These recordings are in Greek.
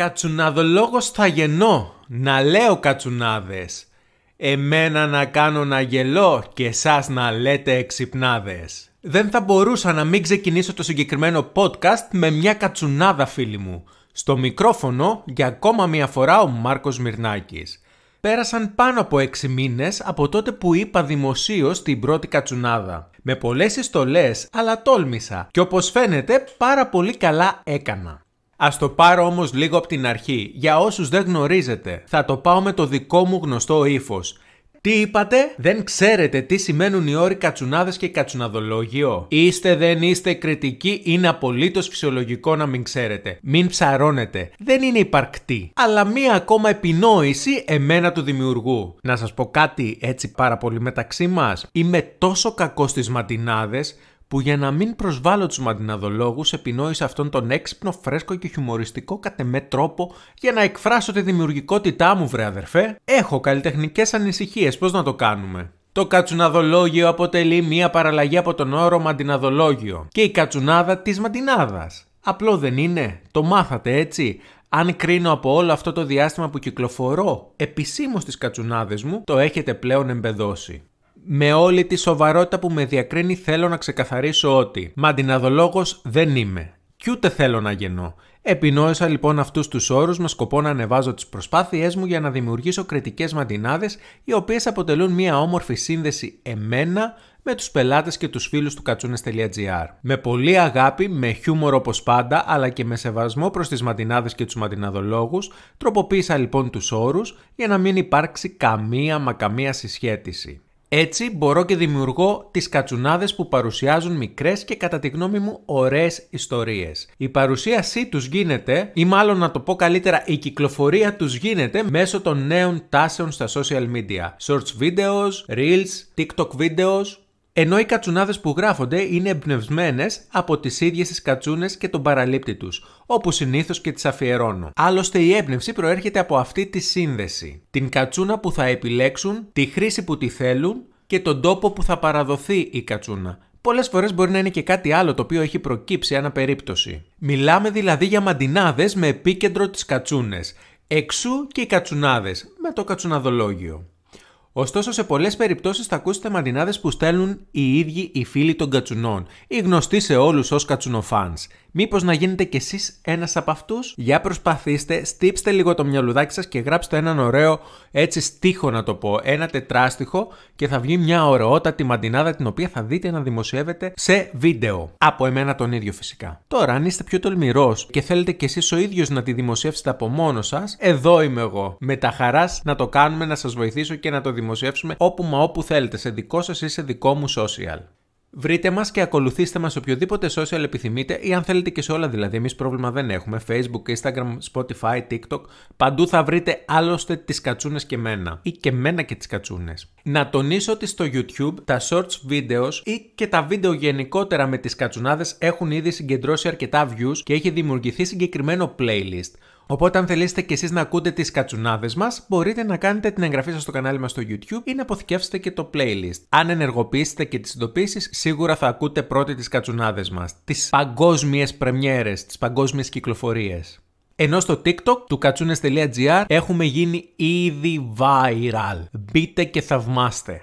Κατσουναδολόγος θα γεννώ, να λέω κατσουνάδες. Εμένα να κάνω να γελώ και σας να λέτε εξυπνάδες. Δεν θα μπορούσα να μην ξεκινήσω το συγκεκριμένο podcast με μια κατσουνάδα φίλη μου. Στο μικρόφωνο για ακόμα μια φορά ο Μάρκος Μυρνάκης. Πέρασαν πάνω από 6 μήνες από τότε που είπα δημοσίως την πρώτη κατσουνάδα. Με πολλές ιστολές, αλλά τόλμησα και όπως φαίνεται πάρα πολύ καλά έκανα. Ας το πάρω όμως λίγο από την αρχή. Για όσους δεν γνωρίζετε, θα το πάω με το δικό μου γνωστό ύφος. Τι είπατε, δεν ξέρετε τι σημαίνουν οι όροι κατσουνάδες και κατσουναδολόγιο. Είστε δεν είστε κριτικοί, είναι απολύτως φυσιολογικό να μην ξέρετε. Μην ψαρώνετε. Δεν είναι υπαρκτή. Αλλά μία ακόμα επινόηση εμένα του δημιουργού. Να σας πω κάτι έτσι πάρα πολύ μεταξύ μας. Είμαι τόσο κακός στις ματινάδες που για να μην προσβάλλω τους μαντιναδολόγους επινόησα αυτόν τον έξυπνο, φρέσκο και χιουμοριστικό κατ' τρόπο για να εκφράσω τη δημιουργικότητά μου βρε αδερφέ. Έχω καλλιτεχνικές ανησυχίες, πώς να το κάνουμε. Το κατσουναδολόγιο αποτελεί μία παραλλαγή από τον όρο μαντιναδολόγιο και η κατσουνάδα της μαντινάδας. Απλό δεν είναι, το μάθατε έτσι. Αν κρίνω από όλο αυτό το διάστημα που κυκλοφορώ επισήμως τις κατσουνάδες μου, το έχετε πλέον εμπεδώσει. Με όλη τη σοβαρότητα που με διακρίνει θέλω να ξεκαθαρίσω ότι μαντιναδολόγος δεν είμαι και ούτε θέλω να γεννώ. Επινόησα λοιπόν αυτούς τους όρους με σκοπό να ανεβάζω τις προσπάθειές μου για να δημιουργήσω κριτικές μαντινάδες, οι οποίες αποτελούν μια όμορφη σύνδεση εμένα με τους πελάτες και τους φίλους του κατσούνες.gr. Με πολύ αγάπη, με χιούμορ όπως πάντα, αλλά και με σεβασμό προς τις ματινάδες και τους ματιναδολόγους τροποποίησα λοιπόν τους όρους για να μην υπάρξει καμία μα καμία συσχέτιση. Έτσι μπορώ και δημιουργώ τις κατσουνάδες που παρουσιάζουν μικρές και κατά τη γνώμη μου ωραίες ιστορίες. Η παρουσίασή τους γίνεται ή μάλλον να το πω καλύτερα η κυκλοφορία τους γίνεται μέσω των νέων τάσεων στα social media. Shorts videos, reels, TikTok videos ενώ οι κατσουνάδες που γράφονται είναι εμπνευσμένες από τις ίδιες τις κατσούνες και τον παραλήπτη τους, όπου συνήθως και τις αφιερώνω. Άλλωστε, η έμπνευση προέρχεται από αυτή τη σύνδεση. Την κατσούνα που θα επιλέξουν, τη χρήση που τη θέλουν και τον τόπο που θα παραδοθεί η κατσούνα. Πολλές φορές μπορεί να είναι και κάτι άλλο το οποίο έχει προκύψει ανά περίπτωση. Μιλάμε δηλαδή για μαντινάδες με επίκεντρο τις κατσούνες. Εξού και οι κατσουνάδες με το κατσουναδολόγιο. Ωστόσο, σε πολλές περιπτώσεις θα ακούσετε μαντινάδες που στέλνουν οι ίδιοι οι φίλοι των κατσουνών, ή γνωστοί σε όλους ως κατσουνοφάν. Μήπως να γίνετε κι εσείς ένας από αυτούς, για προσπαθήστε, στύψτε λίγο το μυαλουδάκι σας και γράψτε έναν ωραίο έτσι στίχο να το πω, ένα τετράστιχο και θα βγει μια ωραιότατη μαντινάδα την οποία θα δείτε να δημοσιεύετε σε βίντεο. Από εμένα τον ίδιο φυσικά. Τώρα, αν είστε πιο τολμηρός και θέλετε κι εσείς ο ίδιος να τη δημοσιεύσετε από μόνος σας, εδώ είμαι εγώ. Με τα χαράς να το κάνουμε, να σας βοηθήσω και να το δημοσιεύσουμε όπου μα όπου θέλετε, σε δικό σας ή σε δικό μου social. Βρείτε μας και ακολουθήστε μας οποιοδήποτε social επιθυμείτε ή αν θέλετε και σε όλα δηλαδή, εμείς πρόβλημα δεν έχουμε, facebook, instagram, spotify, tiktok, παντού θα βρείτε άλλωστε τις κατσούνες και μένα ή και μένα και τις κατσούνες. Να τονίσω ότι στο YouTube τα shorts videos ή και τα βίντεο γενικότερα με τις κατσουνάδες έχουν ήδη συγκεντρώσει αρκετά views και έχει δημιουργηθεί συγκεκριμένο playlist Οπότε, αν θελήσετε κι εσείς να ακούτε τις κατσουνάδες μας, μπορείτε να κάνετε την εγγραφή σας στο κανάλι μας στο YouTube ή να αποθηκεύσετε και το playlist. Αν ενεργοποιήσετε και τις ειδοποίησεις, σίγουρα θα ακούτε πρώτοι τις κατσουνάδες μας, τις παγκόσμιες πρεμιέρες, τις παγκόσμιες κυκλοφορίες. Ενώ στο TikTok του κατσούνες.gr έχουμε γίνει ήδη viral. Μπείτε και θαυμάστε.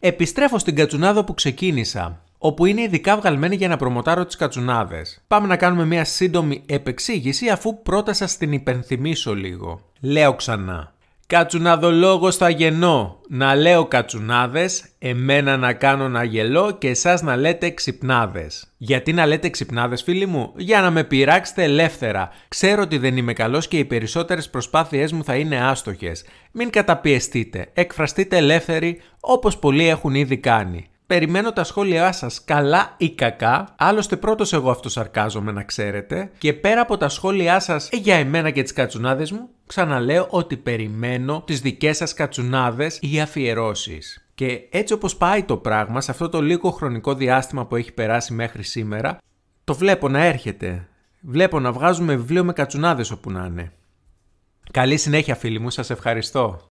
Επιστρέφω στην κατσουνάδα που ξεκίνησα όπου είναι ειδικά βγαλμένη για να προμοτάρω τις κατσουνάδες. Πάμε να κάνουμε μια σύντομη επεξήγηση αφού πρώτα σας την υπενθυμίσω λίγο. Λέω ξανά. Κατσουναδολόγος θα γεννώ, να λέω κατσουνάδες, εμένα να κάνω να γελώ και εσάς να λέτε ξυπνάδες. Γιατί να λέτε ξυπνάδες, φίλοι μου, για να με πειράξετε ελεύθερα. Ξέρω ότι δεν είμαι καλός και οι περισσότερες προσπάθειές μου θα είναι άστοχες. Μην καταπιεστείτε, εκφραστείτε ελεύθεροι όπως πολλοί έχουν ήδη κάνει. Περιμένω τα σχόλιά σας καλά ή κακά, άλλωστε πρώτος εγώ σαρκάζομαι να ξέρετε και πέρα από τα σχόλιά σας ε, για εμένα και τις κατσουνάδες μου, ξαναλέω ότι περιμένω τις δικές σας κατσουνάδες ή αφιερώσεις. Και έτσι όπως πάει το πράγμα σε αυτό το λίγο χρονικό διάστημα που έχει περάσει μέχρι σήμερα, το βλέπω να έρχεται. Βλέπω να βγάζουμε βιβλίο με κατσουνάδες όπου να είναι. Καλή συνέχεια φίλοι μου, σας ευχαριστώ.